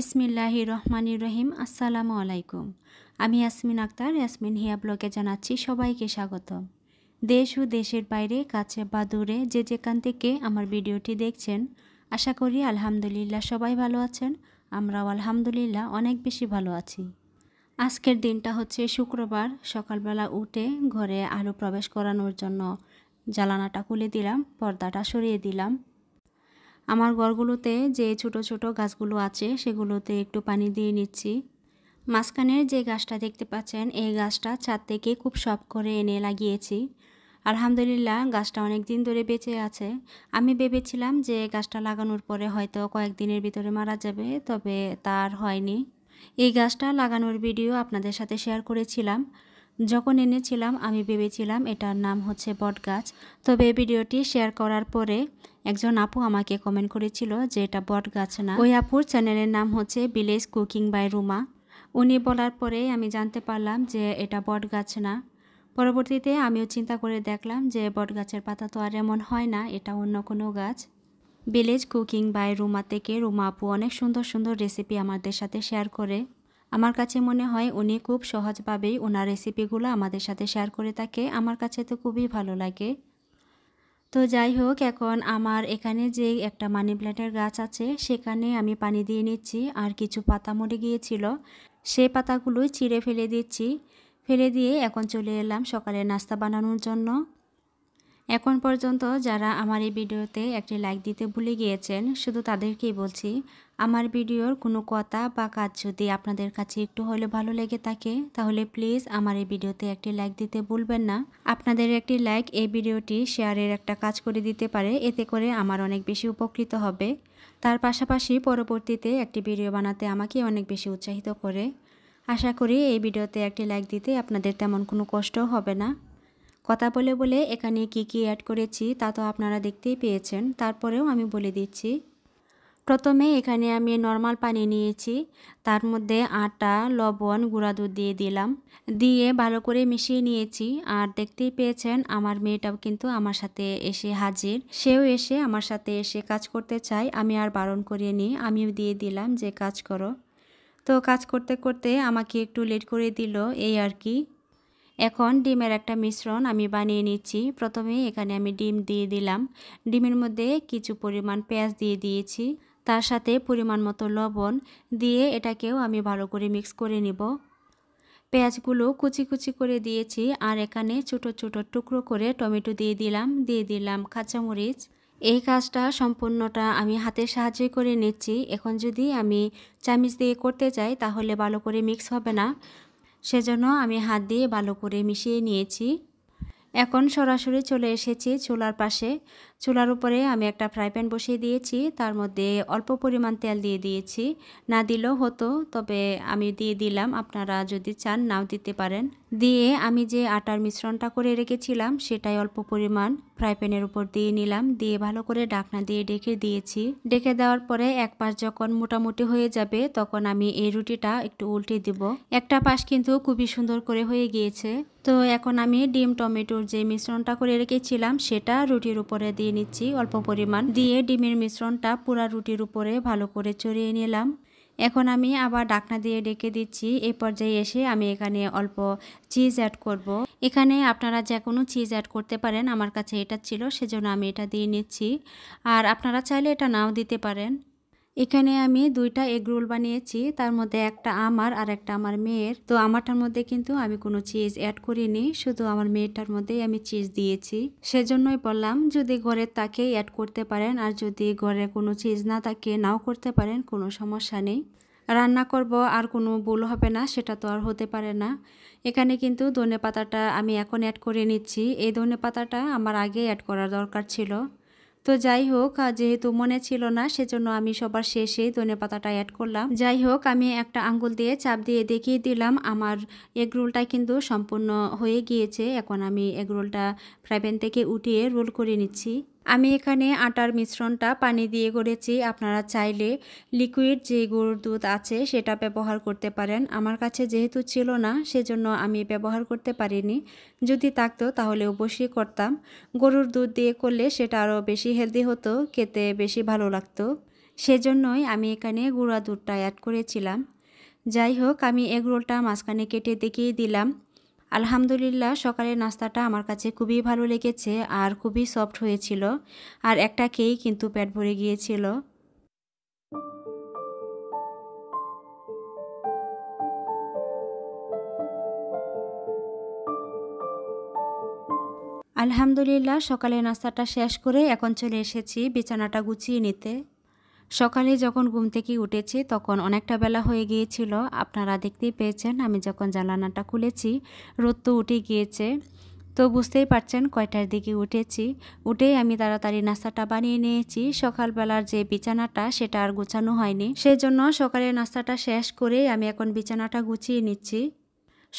বিসমিল্লাহ রহমানির রহিম আসসালামু আলাইকুম আমি ইয়াসমিন আক্তার ইয়াসমিন হিয়া ব্লগে জানাচ্ছি সবাইকে স্বাগত দেশ ও দেশের বাইরে কাছে বা দূরে যে যেখান থেকে আমার ভিডিওটি দেখছেন আশা করি আলহামদুলিল্লাহ সবাই ভালো আছেন আমরাও আলহামদুলিল্লাহ অনেক বেশি ভালো আছি আজকের দিনটা হচ্ছে শুক্রবার সকালবেলা উঠে ঘরে আলু প্রবেশ করানোর জন্য জ্বালানাটা খুলে দিলাম পর্দাটা সরিয়ে দিলাম আমার ঘরগুলোতে যে ছোট ছোট গাছগুলো আছে সেগুলোতে একটু পানি দিয়ে নিচ্ছি মাঝখানের যে গাছটা দেখতে পাচ্ছেন এই গাছটা ছাদ থেকে খুব শখ করে এনে লাগিয়েছি আলহামদুলিল্লাহ গাছটা অনেক দিন ধরে বেঁচে আছে আমি ভেবেছিলাম যে গাছটা লাগানোর পরে হয়তো কয়েকদিনের ভিতরে মারা যাবে তবে তার হয়নি এই গাছটা লাগানোর ভিডিও আপনাদের সাথে শেয়ার করেছিলাম যখন এনেছিলাম আমি ভেবেছিলাম এটার নাম হচ্ছে বটগাছ তবে ভিডিওটি শেয়ার করার পরে একজন আপু আমাকে কমেন্ট করেছিল যে এটা বটগাছ না ওই আপুর চ্যানেলের নাম হচ্ছে ভিলেজ কুকিং বাই রুমা উনি বলার পরে আমি জানতে পারলাম যে এটা বটগাছ না পরবর্তীতে আমিও চিন্তা করে দেখলাম যে বটগাছের পাতা তো আর এমন হয় না এটা অন্য কোনো গাছ ভিলেজ কুকিং বাই রুমা থেকে রুমা আপু অনেক সুন্দর সুন্দর রেসিপি আমাদের সাথে শেয়ার করে আমার কাছে মনে হয় উনি খুব সহজভাবেই ওনার রেসিপিগুলো আমাদের সাথে শেয়ার করে থাকে আমার কাছে তো খুবই ভালো লাগে তো যাই হোক এখন আমার এখানে যে একটা মানি প্ল্যান্টের গাছ আছে সেখানে আমি পানি দিয়ে নিচ্ছি আর কিছু পাতা মরে গিয়েছিল সেই পাতাগুলোই চিড়ে ফেলে দিচ্ছি ফেলে দিয়ে এখন চলে এলাম সকালে নাস্তা বানানোর জন্য এখন পর্যন্ত যারা আমার এই ভিডিওতে একটি লাইক দিতে ভুলে গিয়েছেন শুধু তাদেরকেই বলছি আমার ভিডিওর কোনো কথা বা কাজ যদি আপনাদের কাছে একটু হলে ভালো লেগে থাকে তাহলে প্লিজ আমার এই ভিডিওতে একটি লাইক দিতে ভুলবেন না আপনাদের একটি লাইক এই ভিডিওটি শেয়ারের একটা কাজ করে দিতে পারে এতে করে আমার অনেক বেশি উপকৃত হবে তার পাশাপাশি পরবর্তীতে একটি ভিডিও বানাতে আমাকে অনেক বেশি উৎসাহিত করে আশা করি এই ভিডিওতে একটি লাইক দিতে আপনাদের তেমন কোনো কষ্টও হবে না কথা বলে বলে এখানে কি কি অ্যাড করেছি তা তো আপনারা দেখতেই পেয়েছেন তারপরেও আমি বলে দিচ্ছি প্রথমে এখানে আমি নর্মাল পানি নিয়েছি তার মধ্যে আটা লবণ গুঁড়া দুধ দিয়ে দিলাম দিয়ে ভালো করে মিশিয়ে নিয়েছি আর দেখতেই পেয়েছেন আমার মেয়েটাও কিন্তু আমার সাথে এসে হাজির সেও এসে আমার সাথে এসে কাজ করতে চায় আমি আর বারণ করিয়ে নিই আমিও দিয়ে দিলাম যে কাজ করো তো কাজ করতে করতে আমাকে একটু লেট করে দিল এই আর কি এখন ডিমের একটা মিশ্রণ আমি বানিয়ে নিচ্ছি প্রথমে এখানে আমি ডিম দিয়ে দিলাম ডিমের মধ্যে কিছু পরিমাণ পেঁয়াজ দিয়ে দিয়েছি তার সাথে পরিমাণ মতো লবণ দিয়ে এটাকেও আমি ভালো করে মিক্স করে নিব পেঁয়াজগুলো কুচি কুচি করে দিয়েছি আর এখানে ছোট ছোট টুকরো করে টমেটো দিয়ে দিলাম দিয়ে দিলাম কাঁচামরিচ এই কাজটা সম্পূর্ণটা আমি হাতের সাহায্যে করে নিচ্ছি এখন যদি আমি চামিচ দিয়ে করতে চাই তাহলে ভালো করে মিক্স হবে না সেজন্য আমি হাত দিয়ে ভালো করে মিশিয়ে নিয়েছি এখন সরাসরি চলে এসেছি চুলার পাশে চুলার উপরে আমি একটা ফ্রাই প্যান বসিয়ে দিয়েছি তার মধ্যে অল্প পরিমাণ তেল দিয়ে দিয়েছি না দিলেও হতো তবে আমি দিয়ে দিলাম আপনারা যদি চান নাও দিতে পারেন দিয়ে আমি যে আটার মিশ্রণটা করে রেখেছিলাম সেটাই অল্প পরিমাণ ফ্রাই প্যানের উপর দিয়ে নিলাম দিয়ে ভালো করে ডাকনা দিয়ে ডেকে দিয়েছি ডেকে দেওয়ার পরে এক পাশ যখন মোটামুটি হয়ে যাবে তখন আমি এই রুটিটা একটু উল্টে দিব একটা পাশ কিন্তু খুবই সুন্দর করে হয়ে গিয়েছে তো এখন আমি ডিম টমেটোর যে মিশ্রণটা করে রেখেছিলাম সেটা রুটির উপরে দিয়ে দিয়ে নিচ্ছি অল্প পরিমাণ দিয়ে ডিমের মিশ্রণটা পুরা রুটির উপরে ভালো করে ছড়িয়ে নিলাম এখন আমি আবার ডাকনা দিয়ে ডেকে দিচ্ছি এ পর্যায়ে এসে আমি এখানে অল্প চিজ অ্যাড করব। এখানে আপনারা যে কোনো চিজ অ্যাড করতে পারেন আমার কাছে এটা ছিল সেজন্য আমি এটা দিয়ে নিচ্ছি আর আপনারা চাইলে এটা নাও দিতে পারেন এখানে আমি দুইটা এগ রোল বানিয়েছি তার মধ্যে একটা আমার আর একটা আমার মেয়ের তো আমারটার মধ্যে কিন্তু আমি কোনো চিজ অ্যাড করিনি শুধু আমার মেয়েটার মধ্যেই আমি চিজ দিয়েছি সেজন্যই বললাম যদি ঘরে তাকে অ্যাড করতে পারেন আর যদি ঘরে কোনো চিজ না থাকে নাও করতে পারেন কোনো সমস্যা নেই রান্না করব আর কোনো ভুল হবে না সেটা তো আর হতে পারে না এখানে কিন্তু ধনে পাতাটা আমি এখন অ্যাড করে নিচ্ছি এই ধনে পাতাটা আমার আগে অ্যাড করার দরকার ছিল তো যাই হোক যেহেতু মনে ছিল না সেজন্য আমি সবার শেষে ধনে পাতাটা অ্যাড করলাম যাই হোক আমি একটা আঙ্গুল দিয়ে চাপ দিয়ে দেখিয়ে দিলাম আমার এগ রোলটা কিন্তু সম্পূর্ণ হয়ে গিয়েছে এখন আমি এগ রোলটা ফ্রাইপ্যান থেকে উঠিয়ে রোল করে নিচ্ছি আমি এখানে আটার মিশ্রণটা পানি দিয়ে করেছি আপনারা চাইলে লিকুইড যে গরুর দুধ আছে সেটা ব্যবহার করতে পারেন আমার কাছে যেহেতু ছিল না সেজন্য আমি ব্যবহার করতে পারিনি যদি থাকতো তাহলে অবশ্যই করতাম গরুর দুধ দিয়ে করলে সেটা আরও বেশি হেলদি হতো খেতে বেশি ভালো লাগতো সেজন্যই আমি এখানে গুঁড়া দুধটা অ্যাড করেছিলাম যাই হোক আমি এগরোলটা মাঝখানে কেটে দেখিয়ে দিলাম আলহামদুলিল্লাহ সকালের নাস্তাটা আমার কাছে খুবই ভালো লেগেছে আর খুবই সফট হয়েছিল আর একটা কেই কিন্তু পেট ভরে গিয়েছিল আলহামদুলিল্লাহ সকালে নাস্তাটা শেষ করে এখন চলে এসেছি বিছানাটা গুছিয়ে নিতে সকালে যখন ঘুম থেকে উঠেছি তখন অনেকটা বেলা হয়ে গিয়েছিল আপনারা দেখতেই পেয়েছেন আমি যখন জানানাটা খুলেছি রোদ তো উঠে গিয়েছে তো বুঝতেই পারছেন কয়টার দিকে উঠেছি উঠেই আমি তাড়াতাড়ি নাস্তাটা বানিয়ে নিয়েছি সকালবেলার যে বিছানাটা সেটা আর গুছানো হয়নি সেই জন্য সকালে নাস্তাটা শেষ করে আমি এখন বিছানাটা গুছিয়ে নিচ্ছি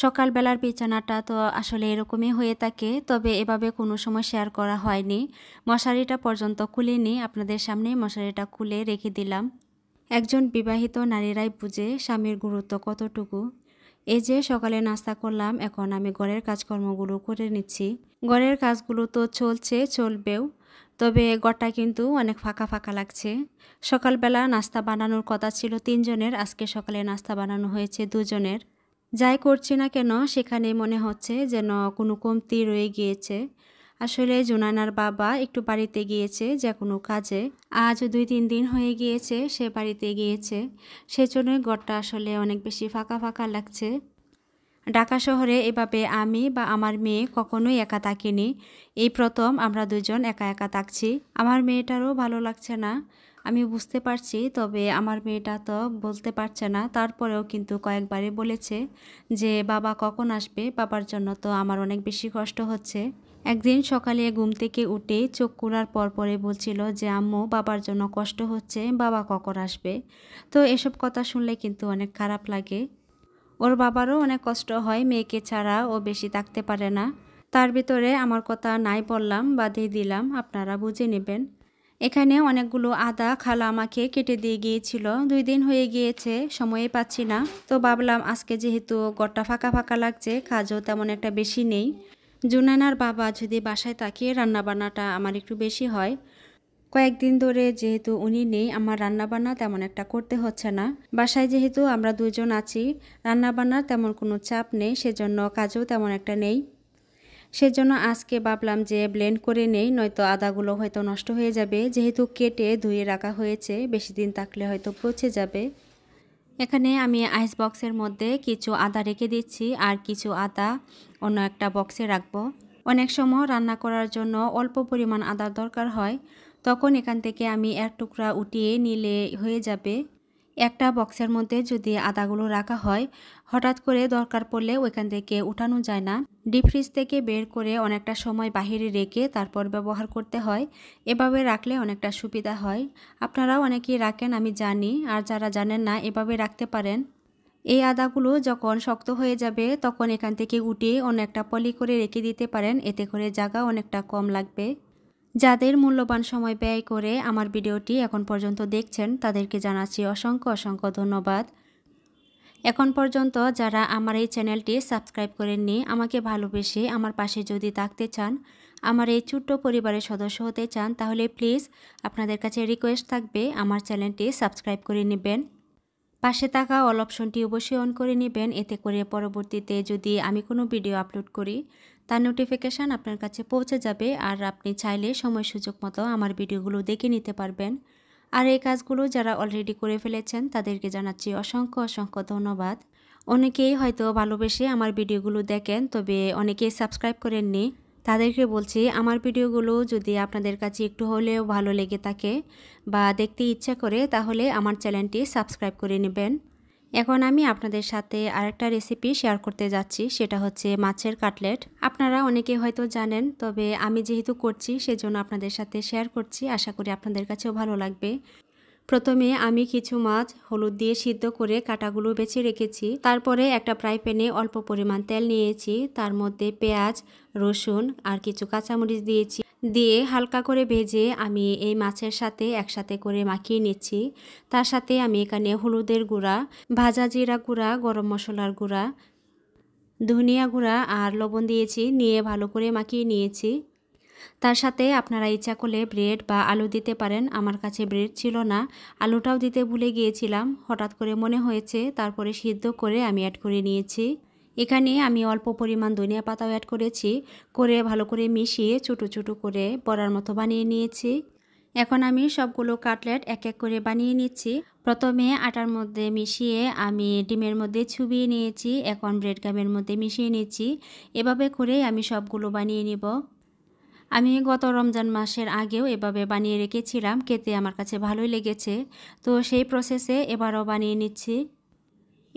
সকালবেলার বিছানাটা তো আসলে এরকমই হয়ে থাকে তবে এভাবে কোনো সময় শেয়ার করা হয়নি মশারিটা পর্যন্ত খুলিনি আপনাদের সামনেই মশারিটা খুলে রেখে দিলাম একজন বিবাহিত নারীরাই বুঝে স্বামীর গুরুত্ব কতটুকু এই যে সকালে নাস্তা করলাম এখন আমি ঘরের কাজকর্মগুলো করে নিচ্ছি ঘরের কাজগুলো তো চলছে চলবেও তবে ঘরটা কিন্তু অনেক ফাঁকা ফাঁকা লাগছে সকালবেলা নাস্তা বানানোর কথা ছিল তিনজনের আজকে সকালে নাস্তা বানানো হয়েছে দুজনের যাই করছি না কেন সেখানে মনে হচ্ছে যেন কোনো কমতি রয়ে গিয়েছে আসলে জোনানার বাবা একটু বাড়িতে গিয়েছে যে কোনো কাজে আজ দুই তিন দিন হয়ে গিয়েছে সে বাড়িতে গিয়েছে সেজন্যই ঘরটা আসলে অনেক বেশি ফাঁকা ফাঁকা লাগছে ঢাকা শহরে এভাবে আমি বা আমার মেয়ে কখনোই একা থাকিনি এই প্রথম আমরা দুজন একা একা থাকছি আমার মেয়েটারও ভালো লাগছে না আমি বুঝতে পারছি তবে আমার মেয়েটা তো বলতে পারছে না তারপরেও কিন্তু কয়েকবারে বলেছে যে বাবা কখন আসবে বাবার জন্য তো আমার অনেক বেশি কষ্ট হচ্ছে একদিন সকালে ঘুম থেকে উঠে চোখ কুড়ার পরে বলছিল যে আম্মু বাবার জন্য কষ্ট হচ্ছে বাবা কখন আসবে তো এসব কথা শুনলে কিন্তু অনেক খারাপ লাগে ওর বাবারও অনেক কষ্ট হয় মেয়েকে ছাড়া ও বেশি থাকতে পারে না তার ভিতরে আমার কথা নাই বললাম বা দিয়ে দিলাম আপনারা বুঝে নেবেন এখানে অনেকগুলো আদা খালা আমাকে কেটে দিয়ে গিয়েছিল দুই দিন হয়ে গিয়েছে সময়ে পাচ্ছি না তো ভাবলাম আজকে যেহেতু গড়টা ফাঁকা ফাঁকা লাগছে কাজও তেমন একটা বেশি নেই জুনানার বাবা যদি বাসায় তাকিয়ে রান্নাবান্নাটা আমার একটু বেশি হয় কয়েকদিন ধরে যেহেতু উনি নেই আমার রান্নাবান্না তেমন একটা করতে হচ্ছে না বাসায় যেহেতু আমরা দুজন আছি রান্নাবান্নার তেমন কোনো চাপ নেই সেজন্য কাজও তেমন একটা নেই সেজন্য আজকে ভাবলাম যে ব্লেন্ড করে নেই নয়তো আদাগুলো হয়তো নষ্ট হয়ে যাবে যেহেতু কেটে ধুয়ে রাখা হয়েছে বেশি দিন থাকলে হয়তো পচে যাবে এখানে আমি আইস বক্সের মধ্যে কিছু আদা রেখে দিচ্ছি আর কিছু আদা অন্য একটা বক্সে রাখবো অনেক সময় রান্না করার জন্য অল্প পরিমাণ আদার দরকার হয় তখন এখান থেকে আমি এক টুকরা উঠিয়ে নিলে হয়ে যাবে একটা বক্সের মধ্যে যদি আদাগুলো রাখা হয় হঠাৎ করে দরকার পড়লে ওইখান থেকে উঠানো যায় না ডিপ ফ্রিজ থেকে বের করে অনেকটা সময় বাহিরে রেখে তারপর ব্যবহার করতে হয় এভাবে রাখলে অনেকটা সুবিধা হয় আপনারাও অনেকেই রাখেন আমি জানি আর যারা জানেন না এভাবে রাখতে পারেন এই আদাগুলো যখন শক্ত হয়ে যাবে তখন এখান থেকে উঠিয়ে অনেকটা পলি করে রেখে দিতে পারেন এতে করে জায়গা অনেকটা কম লাগবে যাদের মূল্যবান সময় ব্যয় করে আমার ভিডিওটি এখন পর্যন্ত দেখছেন তাদেরকে জানাচ্ছি অসংখ্য অসংখ্য ধন্যবাদ এখন পর্যন্ত যারা আমার এই চ্যানেলটি সাবস্ক্রাইব করেননি আমাকে ভালোবেসে আমার পাশে যদি থাকতে চান আমার এই ছোট্ট পরিবারের সদস্য হতে চান তাহলে প্লিজ আপনাদের কাছে রিকোয়েস্ট থাকবে আমার চ্যানেলটি সাবস্ক্রাইব করে নেবেন পাশে থাকা অল অপশনটি অবশ্যই অন করে নেবেন এতে করে পরবর্তীতে যদি আমি কোনো ভিডিও আপলোড করি তার নোটিফিকেশান আপনার কাছে পৌঁছে যাবে আর আপনি চাইলে সময় সুযোগ মতো আমার ভিডিওগুলো দেখে নিতে পারবেন আর এই কাজগুলো যারা অলরেডি করে ফেলেছেন তাদেরকে জানাচ্ছি অসংখ্য অসংখ্য ধন্যবাদ অনেকেই হয়তো ভালোবেসে আমার ভিডিওগুলো দেখেন তবে অনেকেই সাবস্ক্রাইব করেননি তাদেরকে বলছি আমার ভিডিওগুলো যদি আপনাদের কাছে একটু হলেও ভালো লেগে থাকে বা দেখতে ইচ্ছা করে তাহলে আমার চ্যানেলটি সাবস্ক্রাইব করে নেবেন এখন আমি আপনাদের সাথে আরেকটা রেসিপি শেয়ার করতে যাচ্ছি সেটা হচ্ছে মাছের কাটলেট আপনারা অনেকে হয়তো জানেন তবে আমি যেহেতু করছি সেজন্য আপনাদের সাথে শেয়ার করছি আশা করি আপনাদের কাছেও ভালো লাগবে প্রথমে আমি কিছু মাছ হলুদ দিয়ে সিদ্ধ করে কাটাগুলো বেছে রেখেছি তারপরে একটা ফ্রাই প্যানে অল্প পরিমাণ তেল নিয়েছি তার মধ্যে পেঁয়াজ রসুন আর কিছু কাঁচামরিচ দিয়েছি দিয়ে হালকা করে ভেজে আমি এই মাছের সাথে একসাথে করে মাখিয়ে নিচ্ছি তার সাথে আমি এখানে হলুদের গুঁড়া ভাজা জিরা গুঁড়া গরম মশলার গুঁড়া ধনিয়া গুঁড়া আর লবণ দিয়েছি নিয়ে ভালো করে মাখিয়ে নিয়েছি তার সাথে আপনারা ইচ্ছা করলে ব্রেড বা আলু দিতে পারেন আমার কাছে ব্রেড ছিল না আলুটাও দিতে ভুলে গিয়েছিলাম হঠাৎ করে মনে হয়েছে তারপরে সিদ্ধ করে আমি অ্যাড করে নিয়েছি এখানে আমি অল্প পরিমাণ ধনিয়া পাতাও অ্যাড করেছি করে ভালো করে মিশিয়ে ছোটো ছোটো করে বড়ার মতো বানিয়ে নিয়েছি এখন আমি সবগুলো কাটলেট এক এক করে বানিয়ে নিচ্ছি প্রথমে আটার মধ্যে মিশিয়ে আমি ডিমের মধ্যে ছুবিয়ে নিয়েছি এখন ব্রেড গামের মধ্যে মিশিয়ে নিচ্ছি এভাবে করে আমি সবগুলো বানিয়ে নিব আমি গত রমজান মাসের আগেও এভাবে বানিয়ে রেখেছিলাম কেতে আমার কাছে ভালোই লেগেছে তো সেই প্রসেসে এবারও বানিয়ে নিচ্ছি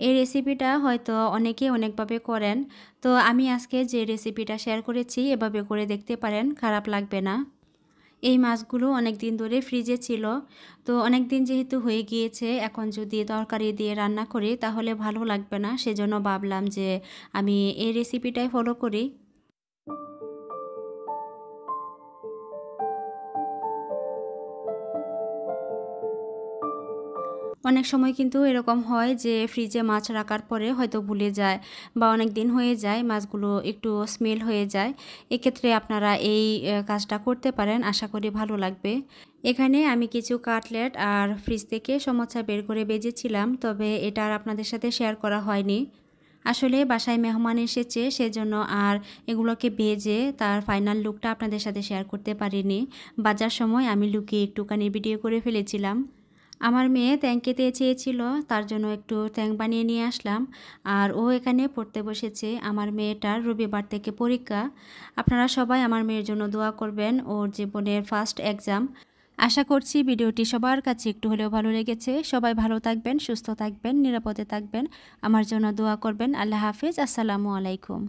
এই রেসিপিটা হয়তো অনেকে অনেকভাবে করেন তো আমি আজকে যে রেসিপিটা শেয়ার করেছি এভাবে করে দেখতে পারেন খারাপ লাগবে না এই মাছগুলো অনেক দিন ধরে ফ্রিজে ছিল তো অনেক দিন যেহেতু হয়ে গিয়েছে এখন যদি তরকারি দিয়ে রান্না করি তাহলে ভালো লাগবে না সেজন্য ভাবলাম যে আমি এই রেসিপিটাই ফলো করি অনেক সময় কিন্তু এরকম হয় যে ফ্রিজে মাছ রাখার পরে হয়তো ভুলে যায় বা অনেক দিন হয়ে যায় মাছগুলো একটু স্মেল হয়ে যায় এক্ষেত্রে আপনারা এই কাজটা করতে পারেন আশা করি ভালো লাগবে এখানে আমি কিছু কাটলেট আর ফ্রিজ থেকে সমস্যা বের করে বেজেছিলাম তবে এটা আর আপনাদের সাথে শেয়ার করা হয়নি আসলে বাসায় মেহমান এসেছে সেজন্য আর এগুলোকে বেজে তার ফাইনাল লুকটা আপনাদের সাথে শেয়ার করতে পারিনি বাজার সময় আমি লুকিয়ে একটুখানি ভিডিও করে ফেলেছিলাম আমার মেয়ে ট্যাঙ্কেতে চেয়েছিল তার জন্য একটু ট্যাঙ্ক বানিয়ে নিয়ে আসলাম আর ও এখানে পড়তে বসেছে আমার মেয়েটার রবিবার থেকে পরীক্ষা আপনারা সবাই আমার মেয়ের জন্য দোয়া করবেন ওর জীবনের ফার্স্ট এক্সাম আশা করছি ভিডিওটি সবার কাছে একটু হলেও ভালো লেগেছে সবাই ভালো থাকবেন সুস্থ থাকবেন নিরাপদে থাকবেন আমার জন্য দোয়া করবেন আল্লাহ হাফিজ আসসালামু আলাইকুম